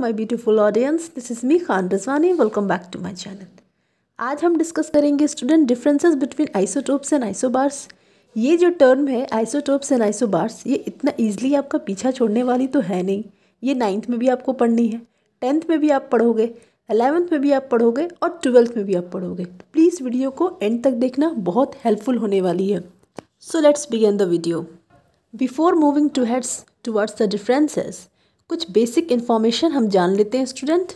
My beautiful audience this is me Khan Rizwani welcome back to my channel आज हम discuss करेंगे student differences between isotopes and isobars ये जो term है isotopes and isobars ये इतना ईजिली आपका पीछा छोड़ने वाली तो है नहीं ये नाइन्थ में भी आपको पढ़नी है टेंथ में भी आप पढ़ोगे अलेवंथ में भी आप पढ़ोगे और ट्वेल्थ में भी आप पढ़ोगे प्लीज़ वीडियो को एंड तक देखना बहुत हेल्पफुल होने वाली है so let's begin the video before moving to heads towards the differences कुछ बेसिक इन्फॉर्मेशन हम जान लेते हैं स्टूडेंट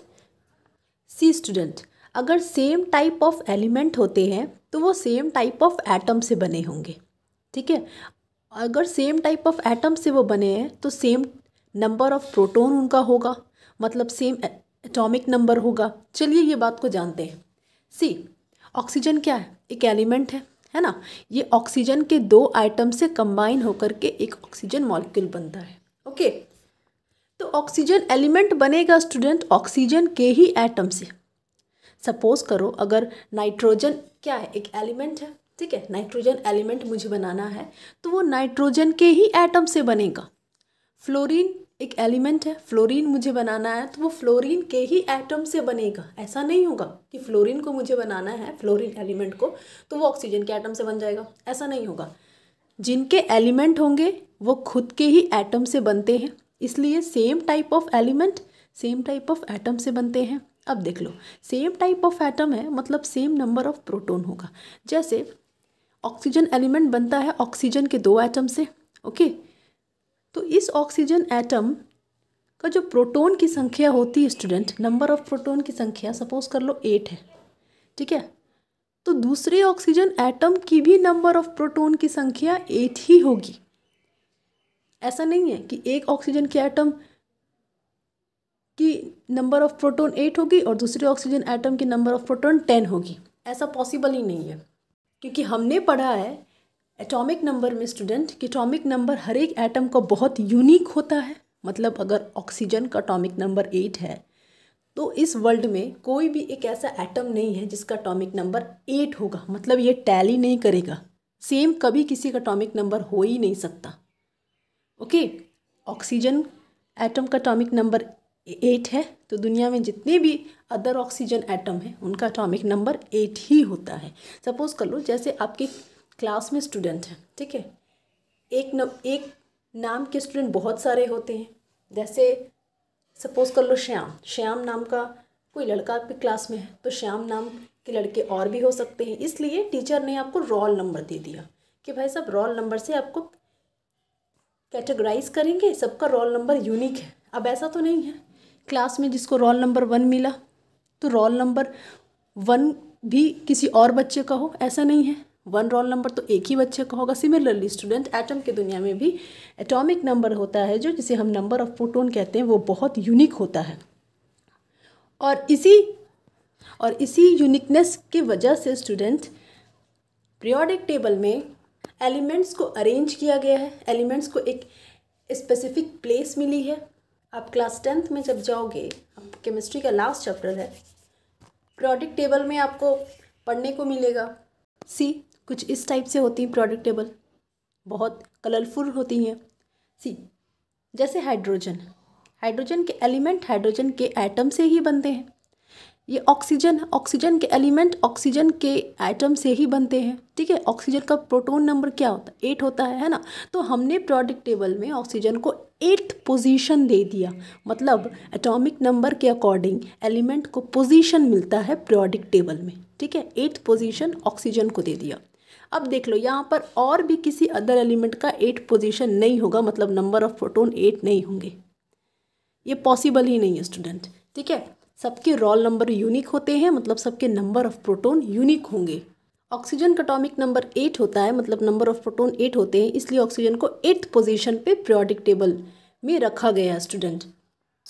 सी स्टूडेंट अगर सेम टाइप ऑफ एलिमेंट होते हैं तो वो सेम टाइप ऑफ एटम से बने होंगे ठीक है अगर सेम टाइप ऑफ एटम से वो बने हैं तो सेम नंबर ऑफ प्रोटोन उनका होगा मतलब सेम एटॉमिक नंबर होगा चलिए ये बात को जानते हैं सी ऑक्सीजन क्या है एक एलिमेंट है है ना ये ऑक्सीजन के दो आइटम से कंबाइन होकर के एक ऑक्सीजन मॉलिक्यूल बनता है ओके okay. तो ऑक्सीजन एलिमेंट बनेगा स्टूडेंट ऑक्सीजन के ही एटम से सपोज करो अगर नाइट्रोजन क्या है एक एलिमेंट है ठीक है नाइट्रोजन एलिमेंट मुझे बनाना है तो वो नाइट्रोजन के ही एटम से बनेगा फ्लोरीन एक एलिमेंट है फ्लोरीन मुझे बनाना है तो वो फ्लोरीन के ही एटम से बनेगा ऐसा नहीं होगा कि फ्लोरीन को मुझे बनाना है फ्लोरीन एलिमेंट को तो वो ऑक्सीजन के एटम से बन जाएगा ऐसा नहीं होगा जिनके एलिमेंट होंगे वो खुद के ही एटम से बनते हैं इसलिए same type of element same type of atom से बनते हैं अब देख लो सेम टाइप ऑफ एटम है मतलब सेम नंबर ऑफ प्रोटोन होगा जैसे ऑक्सीजन एलिमेंट बनता है ऑक्सीजन के दो एटम से ओके तो इस ऑक्सीजन एटम का जो प्रोटोन की संख्या होती है स्टूडेंट नंबर ऑफ प्रोटोन की संख्या सपोज कर लो एट है ठीक है तो दूसरे ऑक्सीजन एटम की भी नंबर ऑफ प्रोटोन की संख्या एट ही होगी ऐसा नहीं है कि एक ऑक्सीजन के एटम की नंबर ऑफ प्रोटॉन एट होगी और दूसरे ऑक्सीजन एटम की नंबर ऑफ प्रोटॉन टेन होगी ऐसा पॉसिबल ही नहीं है क्योंकि हमने पढ़ा है एटॉमिक नंबर में स्टूडेंट कि एटॉमिक नंबर हर एक एटम का बहुत यूनिक होता है मतलब अगर ऑक्सीजन का अटोमिक नंबर एट है तो इस वर्ल्ड में कोई भी एक ऐसा एटम नहीं है जिसका अटोमिक नंबर एट होगा मतलब ये टैली नहीं करेगा सेम कभी किसी का अटोमिक नंबर हो ही नहीं सकता ओके ऑक्सीजन एटम का अटोमिक नंबर एट है तो दुनिया में जितने भी अदर ऑक्सीजन एटम हैं उनका अटोमिक नंबर एट ही होता है सपोज़ कर लो जैसे आपके क्लास में स्टूडेंट हैं ठीक है एक न एक नाम के स्टूडेंट बहुत सारे होते हैं जैसे सपोज़ कर लो श्याम श्याम नाम का कोई लड़का आपके क्लास में है तो श्याम नाम के लड़के और भी हो सकते हैं इसलिए टीचर ने आपको रोल नंबर दे दिया कि भाई साहब रोल नंबर से आपको कैटेगराइज करेंगे सबका रोल नंबर यूनिक है अब ऐसा तो नहीं है क्लास में जिसको रोल नंबर वन मिला तो रोल नंबर वन भी किसी और बच्चे का हो ऐसा नहीं है वन रोल नंबर तो एक ही बच्चे का होगा सिमिलरली स्टूडेंट एटम की दुनिया में भी एटॉमिक नंबर होता है जो जिसे हम नंबर ऑफ प्रोटोन कहते हैं वो बहुत यूनिक होता है और इसी और इसी यूनिकनेस की वजह से स्टूडेंट पीरियोडिक टेबल में एलिमेंट्स को अरेंज किया गया है एलिमेंट्स को एक स्पेसिफिक प्लेस मिली है आप क्लास टेंथ में जब जाओगे आप केमिस्ट्री का लास्ट चैप्टर है प्रोडक्ट टेबल में आपको पढ़ने को मिलेगा सी कुछ इस टाइप से होती हैं प्रोडक्ट टेबल बहुत कलरफुल होती हैं सी जैसे हाइड्रोजन हाइड्रोजन के एलिमेंट हाइड्रोजन के एटम से ही बनते हैं ये ऑक्सीजन ऑक्सीजन के एलिमेंट ऑक्सीजन के आइटम से ही बनते हैं ठीक है ऑक्सीजन का प्रोटोन नंबर क्या होता है एट होता है है ना तो हमने प्रोडक्ट टेबल में ऑक्सीजन को एट्थ पोजीशन दे दिया मतलब एटॉमिक नंबर के अकॉर्डिंग एलिमेंट को पोजीशन मिलता है प्रोडिक टेबल में ठीक है एट्थ पोजिशन ऑक्सीजन को दे दिया अब देख लो यहाँ पर और भी किसी अदर एलिमेंट का एट पोजिशन नहीं होगा मतलब नंबर ऑफ प्रोटोन एट नहीं होंगे ये पॉसिबल ही नहीं है स्टूडेंट ठीक है सबके रोल नंबर यूनिक होते हैं मतलब सबके नंबर ऑफ प्रोटोन यूनिक होंगे ऑक्सीजन का नंबर एट होता है मतलब नंबर ऑफ प्रोटोन एट होते हैं इसलिए ऑक्सीजन को एट्थ पोजिशन पे प्रियोडिक टेबल में रखा गया है स्टूडेंट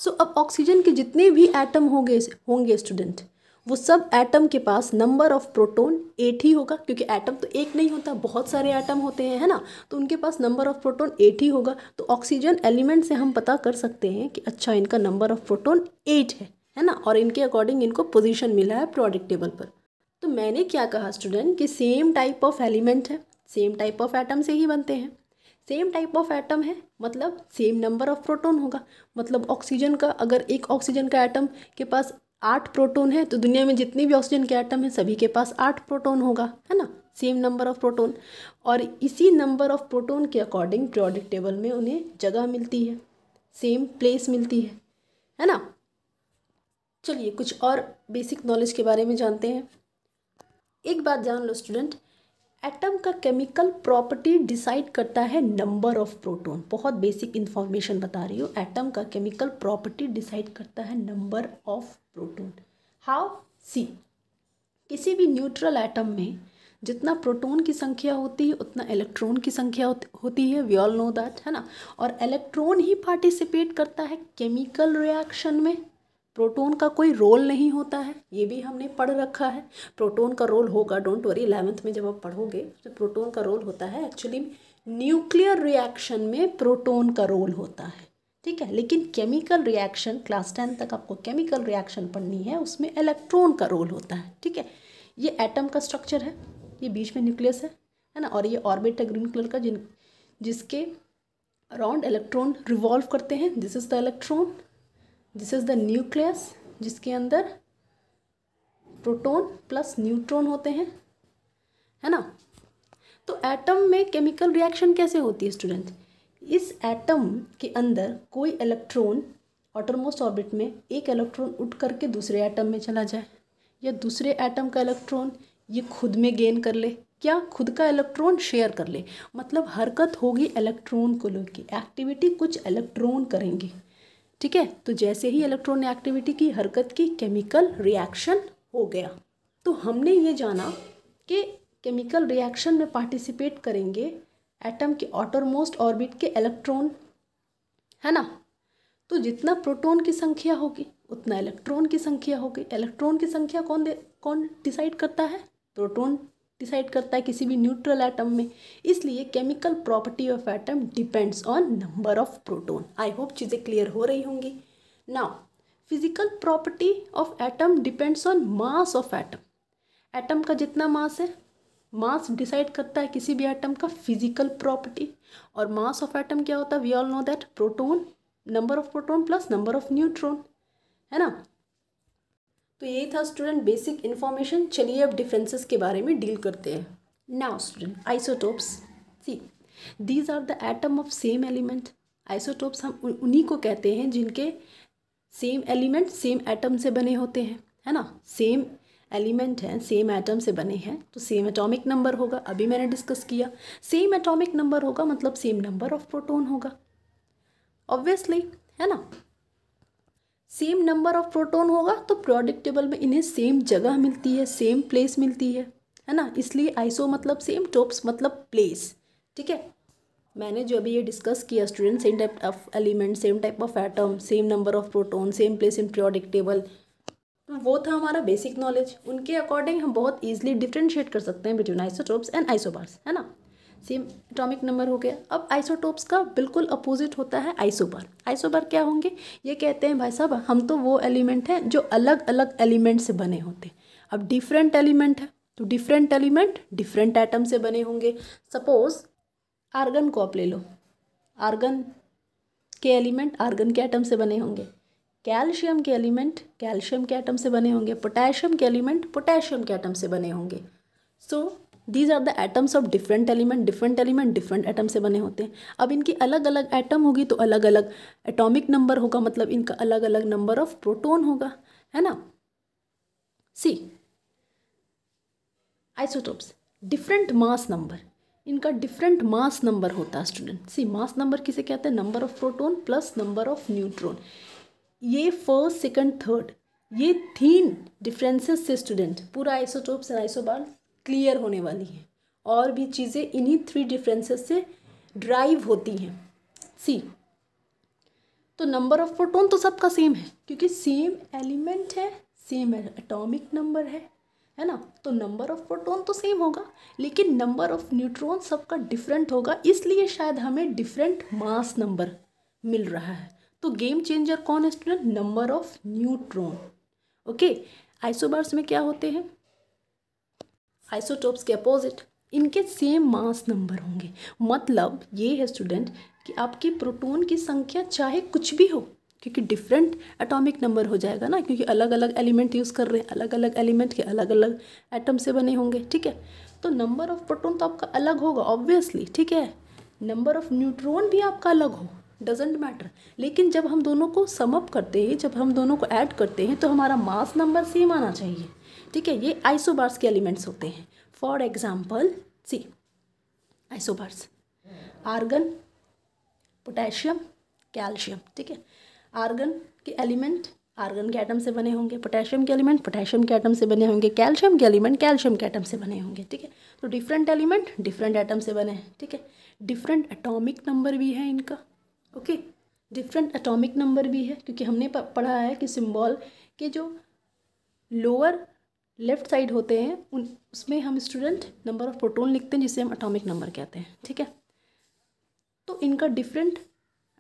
सो अब ऑक्सीजन के जितने भी एटम होंगे होंगे स्टूडेंट वो सब एटम के पास नंबर ऑफ प्रोटोन एट ही होगा क्योंकि एटम तो एक नहीं होता बहुत सारे एटम होते हैं है ना तो उनके पास नंबर ऑफ प्रोटोन एट ही होगा तो ऑक्सीजन एलिमेंट से हम पता कर सकते हैं कि अच्छा इनका नंबर ऑफ प्रोटोन एट है है ना और इनके अकॉर्डिंग इनको पोजीशन मिला है प्रोडक्ट टेबल पर तो मैंने क्या कहा स्टूडेंट कि सेम टाइप ऑफ एलिमेंट है सेम टाइप ऑफ एटम से ही बनते हैं सेम टाइप ऑफ एटम है मतलब सेम नंबर ऑफ प्रोटोन होगा मतलब ऑक्सीजन का अगर एक ऑक्सीजन का एटम के पास आठ प्रोटोन है तो दुनिया में जितने भी ऑक्सीजन के आइटम हैं सभी के पास आठ प्रोटोन होगा है ना सेम नंबर ऑफ प्रोटोन और इसी नंबर ऑफ प्रोटोन के अकॉर्डिंग प्रोडक्ट टेबल में उन्हें जगह मिलती है सेम प्लेस मिलती है है ना चलिए कुछ और बेसिक नॉलेज के बारे में जानते हैं एक बात जान लो स्टूडेंट एटम का केमिकल प्रॉपर्टी डिसाइड करता है नंबर ऑफ प्रोटॉन बहुत बेसिक इन्फॉर्मेशन बता रही हूँ एटम का केमिकल प्रॉपर्टी डिसाइड करता है number of proton how see किसी भी न्यूट्रल एटम में जितना प्रोटॉन की संख्या होती है उतना इलेक्ट्रॉन की संख्या होती है वी ऑल नो दैट है ना और इलेक्ट्रॉन ही पार्टिसिपेट करता है केमिकल रिएक्शन में प्रोटोन का कोई रोल नहीं होता है ये भी हमने पढ़ रखा है प्रोटोन का रोल होगा डोंट वरी इलेवेंथ में जब आप पढ़ोगे तो प्रोटोन का रोल होता है एक्चुअली न्यूक्लियर रिएक्शन में प्रोटोन का रोल होता है ठीक है लेकिन केमिकल रिएक्शन क्लास टेन तक आपको केमिकल रिएक्शन पढ़नी है उसमें इलेक्ट्रॉन का रोल होता है ठीक है ये एटम का स्ट्रक्चर है ये बीच में न्यूक्लियस है है ना और ये ऑर्बिट है ग्रीन कलर का जिन जिसके अराउंड इलेक्ट्रॉन रिवॉल्व करते हैं this is the electron this is the nucleus जिसके अंदर प्रोटोन प्लस न्यूट्रॉन होते हैं है ना तो एटम में केमिकल रिएक्शन कैसे होती है स्टूडेंट इस एटम के अंदर कोई इलेक्ट्रॉन ऑटरमोस्ट ऑर्बिट में एक इलेक्ट्रॉन उठ करके दूसरे एटम में चला जाए या दूसरे एटम का इलेक्ट्रॉन ये खुद में गेन कर ले क्या खुद का इलेक्ट्रॉन शेयर कर ले मतलब हरकत होगी इलेक्ट्रॉन को लेकर एक्टिविटी कुछ इलेक्ट्रॉन करेंगे ठीक है तो जैसे ही इलेक्ट्रॉन एक्टिविटी की हरकत की केमिकल रिएक्शन हो गया तो हमने ये जाना कि केमिकल रिएक्शन में पार्टिसिपेट करेंगे एटम के ऑटरमोस्ट ऑर्बिट के इलेक्ट्रॉन है ना तो जितना प्रोटॉन की संख्या होगी उतना इलेक्ट्रॉन की संख्या होगी इलेक्ट्रॉन की संख्या कौन दे कौन डिसाइड करता है प्रोटॉन डिसाइड करता है किसी भी न्यूट्रल एटम में इसलिए chemical property of atom depends on number of proton I hope चीज़ें क्लियर हो रही होंगी now physical property of atom depends on mass of atom atom का जितना मास है मास डिसाइड करता है किसी भी एटम का फिजिकल प्रॉपर्टी और मास ऑफ एटम क्या होता है we all know that proton number of proton plus number of neutron है ना तो ये था स्टूडेंट बेसिक इन्फॉर्मेशन चलिए अब डिफरेंसेस के बारे में डील करते हैं now student isotopes see these are the atom of same element isotopes हम उन्हीं को कहते हैं जिनके सेम एलिमेंट सेम एटम से बने होते हैं है ना सेम एलिमेंट हैं सेम एटम से बने हैं तो सेम एटॉमिक नंबर होगा अभी मैंने डिस्कस किया सेम एटॉमिक नंबर होगा मतलब सेम नंबर ऑफ प्रोटोन होगा ऑब्वियसली है ना सेम नंबर ऑफ प्रोटोन होगा तो पीरियोडिक टेबल में इन्हें सेम जगह मिलती है सेम प्लेस मिलती है है ना इसलिए आइसो मतलब सेम टॉप्स मतलब प्लेस ठीक है मैंने जो अभी ये डिस्कस किया student same type of element same type of atom same number of proton same place in periodic table वो था हमारा बेसिक नॉलेज उनके अकॉर्डिंग हम बहुत ईजिली डिफ्रेंशिएट कर सकते हैं बिटवीन आइसोटोप्स एंड आइसोबार्स है ना सेम एटॉमिक नंबर हो गया अब आइसोटोप्स का बिल्कुल अपोजिट होता है आइसोबर आइसोबर क्या होंगे ये कहते हैं भाई साहब हम तो वो एलिमेंट हैं जो अलग अलग एलिमेंट से बने होते हैं अब डिफरेंट एलिमेंट है तो डिफरेंट एलिमेंट डिफरेंट आइटम से बने होंगे सपोज आर्गन को आप ले लो आर्गन के एलिमेंट आर्गन के आइटम से बने होंगे कैल्शियम के एलिमेंट कैल्शियम के आइटम से बने होंगे पोटेशियम के एलिमेंट पोटेशियम के आइटम से बने होंगे so so, these are the atoms of different element different element different atom से बने होते हैं अब इनकी अलग अलग एटम होगी तो अलग अलग एटॉमिक नंबर होगा मतलब इनका अलग अलग नंबर ऑफ प्रोटोन होगा है ना see isotopes different mass number इनका डिफरेंट मास नंबर होता है स्टूडेंट सी मास नंबर किसे कहते हैं number of proton plus number of neutron ये फर्स्ट सेकंड थर्ड ये तीन डिफरेंसेस से स्टूडेंट पूरा आइसोटोप्स एंड आइसोबार क्लियर होने वाली हैं और भी चीज़ें इन्हीं थ्री डिफरेंसेस से ड्राइव होती हैं सी तो नंबर ऑफ प्रोटोन तो सबका सेम है क्योंकि सेम एलिमेंट है सेम एटॉमिक नंबर है है ना तो नंबर ऑफ प्रोटोन तो सेम होगा लेकिन नंबर ऑफ न्यूट्रॉन सबका डिफरेंट होगा इसलिए शायद हमें डिफरेंट मास नंबर मिल रहा है तो गेम चेंजर कौन है student number of neutron okay isobars में क्या होते हैं आइसोटोप्स के अपोजिट इनके सेम मास नंबर होंगे मतलब ये है स्टूडेंट कि आपके प्रोटॉन की संख्या चाहे कुछ भी हो क्योंकि डिफरेंट एटॉमिक नंबर हो जाएगा ना क्योंकि अलग अलग एलिमेंट यूज़ कर रहे हैं अलग अलग एलिमेंट के अलग अलग एटम से बने होंगे ठीक है तो नंबर ऑफ प्रोटॉन तो आपका अलग होगा ऑब्वियसली ठीक है नंबर ऑफ न्यूट्रॉन भी आपका अलग हो डजेंट मैटर लेकिन जब हम दोनों को समअप करते हैं जब हम दोनों को ऐड करते हैं तो हमारा मास नंबर सेम आना चाहिए ठीक है ये आइसोबार्स के एलिमेंट्स होते हैं for example see isobars argon potassium calcium ठीक है आर्गन के एलिमेंट आर्गन के एटम से बने होंगे पोटेशियम के एलिमेंट पोटेशियम के एटम से बने होंगे कैल्शियम के एलिमेंट कैल्शियम के एटम से बने होंगे ठीक है तो डिफरेंट एलिमेंट डिफरेंट एटम से बने हैं ठीक है डिफरेंट एटॉमिक नंबर भी है इनका ओके डिफरेंट एटॉमिक नंबर भी है क्योंकि हमने पढ़ा है कि सिम्बॉल के जो लोअर लेफ्ट साइड होते हैं उन उसमें हम स्टूडेंट नंबर ऑफ प्रोटोन लिखते हैं जिसे हम अटोमिक नंबर कहते हैं ठीक है तो इनका डिफरेंट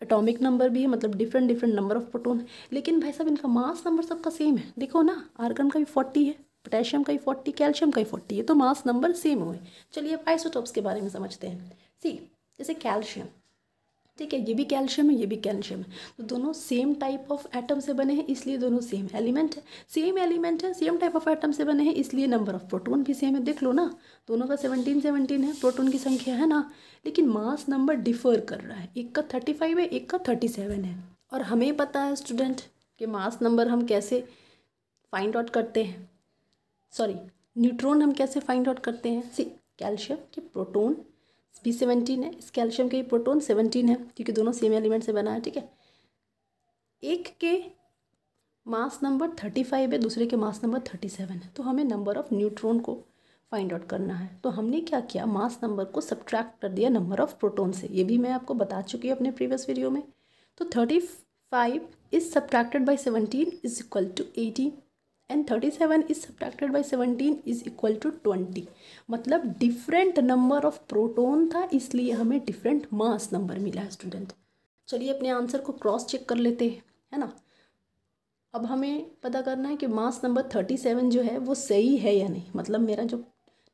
एटॉमिक नंबर भी है मतलब different different number of proton लेकिन भाई साहब इनका मास नंबर सबका सेम है देखो ना आर्गन का भी फोर्टी है पोटेशियम का भी फोर्टी कैल्शियम का ही फोर्टी है तो मास नंबर सेम हुए चलिए अब आइसोटॉप्स के बारे में समझते हैं सी जैसे कैल्शियम ठीक है ये भी कैल्शियम है ये भी कैल्शियम है तो दोनों सेम टाइप ऑफ एटम से बने हैं इसलिए दोनों सेम एलिमेंट है सेम एलिमेंट है सेम टाइप ऑफ एटम से बने हैं इसलिए नंबर ऑफ प्रोटोन भी सेम है देख लो ना दोनों का सेवनटीन सेवनटीन है प्रोटोन की संख्या है ना लेकिन मास नंबर डिफर कर रहा है एक का थर्टी फाइव है एक का थर्टी सेवन है और हमें पता है स्टूडेंट कि मास नंबर हम कैसे फाइंड आउट करते हैं सॉरी न्यूट्रॉन हम कैसे फाइंड आउट करते हैं सी कैल्शियम के प्रोटोन बी सेवनटीन है इस कैल्शियम के प्रोटोन सेवनटीन है क्योंकि दोनों सेम एलिमेंट से बना है ठीक है एक के मास नंबर थर्टी फाइव है दूसरे के मास नंबर थर्टी सेवन है तो हमें नंबर ऑफ़ न्यूट्रॉन को फाइंड आउट करना है तो हमने क्या किया मास नंबर को सब्ट्रैक्ट कर दिया नंबर ऑफ़ प्रोटोन से ये भी मैं आपको बता चुकी हूँ अपने प्रीवियस वीडियो में तो thirty five is subtracted by seventeen is equal to eighteen and thirty seven is subtracted by seventeen is equal to twenty मतलब डिफरेंट नंबर ऑफ प्रोटोन था इसलिए हमें डिफरेंट मास नंबर मिला है स्टूडेंट चलिए अपने आंसर को क्रॉस चेक कर लेते हैं है ना अब हमें पता करना है कि मास नंबर थर्टी सेवन जो है वो सही है या नहीं मतलब मेरा जो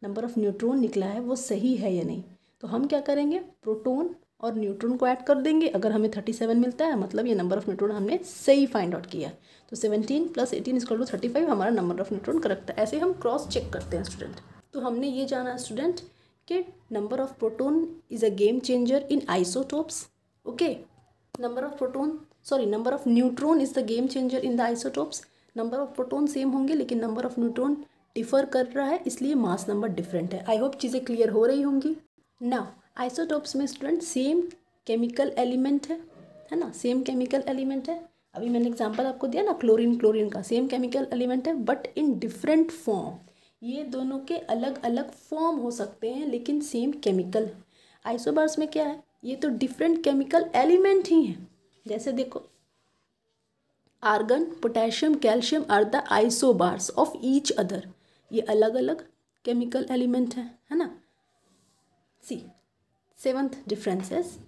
नंबर ऑफ न्यूट्रॉन निकला है वो सही है या नहीं तो हम क्या करेंगे प्रोटोन और न्यूट्रॉन को ऐड कर देंगे अगर हमें थर्टी सेवन मिलता है मतलब ये नंबर ऑफ न्यूट्रॉन हमने सही फाइंड आउट किया तो सेवनटीन प्लस एटीन इसको टू थर्टी फाइव हमारा नंबर ऑफ न्यूट्रॉन करेक्ट है ऐसे हम क्रॉस चेक करते हैं स्टूडेंट तो हमने ये जाना स्टूडेंट कि number of proton is a game changer in isotopes okay number of proton sorry number of neutron is the game changer in the isotopes number of proton same होंगे लेकिन number of neutron differ कर रहा है इसलिए मास number different है आई hope चीज़ें clear हो रही होंगी ना आइसोटोप्स में स्टूडेंट सेम केमिकल एलिमेंट है है ना सेम केमिकल एलिमेंट है अभी मैंने एग्जांपल आपको दिया ना क्लोरीन क्लोरीन का सेम केमिकल एलिमेंट है बट इन डिफरेंट फॉर्म ये दोनों के अलग अलग फॉर्म हो सकते हैं लेकिन सेम केमिकल आइसोबार्स में क्या है ये तो डिफरेंट केमिकल एलिमेंट ही हैं जैसे देखो argon potassium calcium are the isobars of each other ये अलग अलग केमिकल एलिमेंट है है ना सी सेवन्थ डिफरेंसेस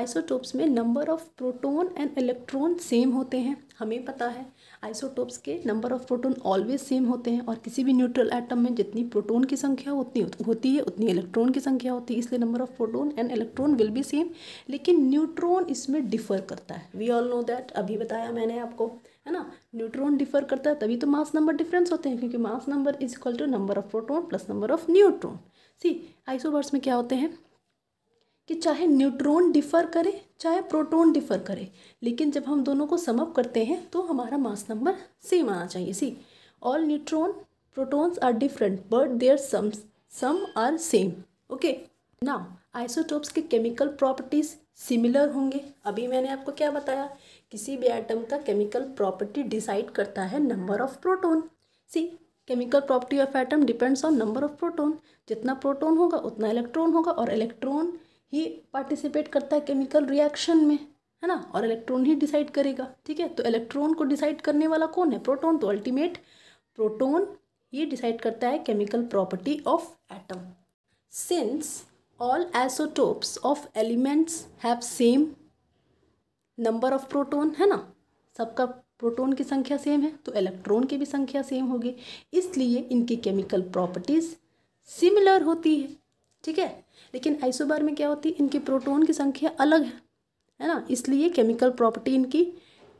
आइसोटोप्स में number of proton and electron same होते हैं हमें पता है आइसोटोप्स के number of proton always same होते हैं और किसी भी न्यूट्रल एटम में जितनी प्रोटोन की संख्या उतनी होती है उतनी इलेक्ट्रॉन की संख्या होती है इसलिए number of proton and electron will be same लेकिन न्यूट्रॉन इसमें डिफर करता है वी ऑल नो दैट अभी बताया मैंने आपको है ना न्यूट्रॉन डिफर करता है तभी तो मास नंबर डिफरेंस होते हैं क्योंकि mass number is equal to number of proton plus number of neutron see isobars में क्या होते हैं कि चाहे न्यूट्रॉन डिफ़र करे चाहे प्रोटॉन डिफ़र करे लेकिन जब हम दोनों को समअप करते हैं तो हमारा मास नंबर सेम आना चाहिए see all neutron protons are different but their sum sum are same okay now isotopes के केमिकल प्रॉपर्टीज़ सिमिलर होंगे अभी मैंने आपको क्या बताया किसी भी आइटम का केमिकल प्रॉपर्टी डिसाइड करता है number of proton see chemical property of atom depends on number of proton जितना प्रोटोन होगा उतना इलेक्ट्रॉन होगा और इलेक्ट्रॉन ही पार्टिसिपेट करता है केमिकल रिएक्शन में है ना और इलेक्ट्रॉन ही डिसाइड करेगा ठीक है तो इलेक्ट्रॉन को डिसाइड करने वाला कौन है प्रोटॉन तो अल्टीमेट प्रोटॉन ये डिसाइड करता है chemical property of atom since all isotopes of elements have same number of proton है ना सबका प्रोटॉन की संख्या सेम है तो इलेक्ट्रॉन की भी संख्या सेम होगी इसलिए इनकी केमिकल प्रॉपर्टीज़ सिमिलर होती है ठीक है लेकिन आइसोबार में क्या होती है इनके प्रोटोन की संख्या अलग है है ना इसलिए केमिकल प्रॉपर्टी इनकी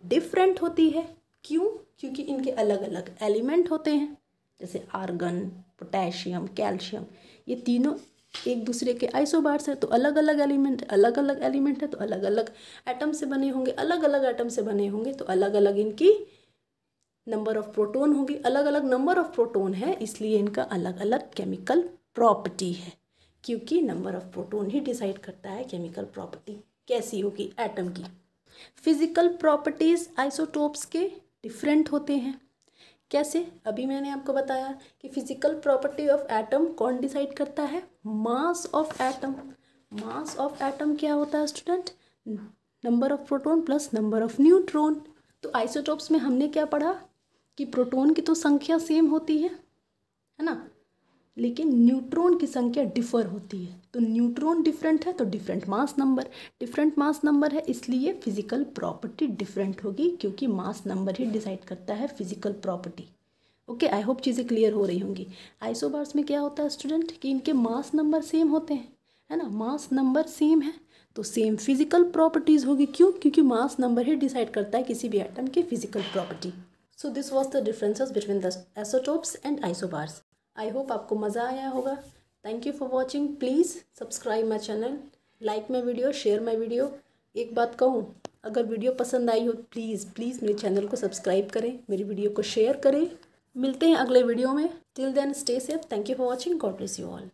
डिफरेंट होती है क्यों क्योंकि इनके अलग अलग एलिमेंट होते हैं जैसे आर्गन पोटेशियम कैल्शियम ये तीनों एक दूसरे के आइसोबार्स हैं तो अलग अलग एलिमेंट अलग अलग एलिमेंट है तो अलग अलग एटम से बने होंगे अलग अलग एटम से बने होंगे तो अलग अलग इनकी नंबर ऑफ प्रोटोन होगी अलग अलग नंबर ऑफ प्रोटोन है इसलिए इनका अलग अलग केमिकल प्रॉपर्टी है क्योंकि नंबर ऑफ प्रोटोन ही डिसाइड करता है केमिकल प्रॉपर्टी कैसी होगी एटम की फिजिकल प्रॉपर्टीज़ आइसोटोप्स के डिफरेंट होते हैं कैसे अभी मैंने आपको बताया कि फिजिकल प्रॉपर्टी ऑफ एटम कौन डिसाइड करता है mass of atom mass of atom क्या होता है student number of proton plus number of neutron तो आइसोटोप्स में हमने क्या पढ़ा कि प्रोटोन की तो संख्या सेम होती है है ना लेकिन न्यूट्रॉन की संख्या डिफर होती है तो न्यूट्रॉन डिफरेंट है तो different mass number different mass number है इसलिए फिजिकल प्रॉपर्टी डिफरेंट होगी क्योंकि मास नंबर ही डिसाइड करता है physical property okay I hope चीज़ें क्लियर हो रही होंगी आइसोबार्स में क्या होता है स्टूडेंट कि इनके मास नंबर सेम होते हैं है ना मास नंबर सेम है तो सेम फिजिकल प्रॉपर्टीज़ होगी क्यों क्योंकि मास नंबर ही डिसाइड करता है किसी भी आइटम की physical property so this was the differences between the isotopes and isobars I hope आपको मज़ा आया होगा thank you for watching please subscribe my channel like my video share my video एक बात कहूँ अगर वीडियो पसंद आई हो प्लीज़ प्लीज़ मेरे चैनल को सब्सक्राइब करें मेरी वीडियो को शेयर करें मिलते हैं अगले वीडियो में till then stay safe thank you for watching God bless you all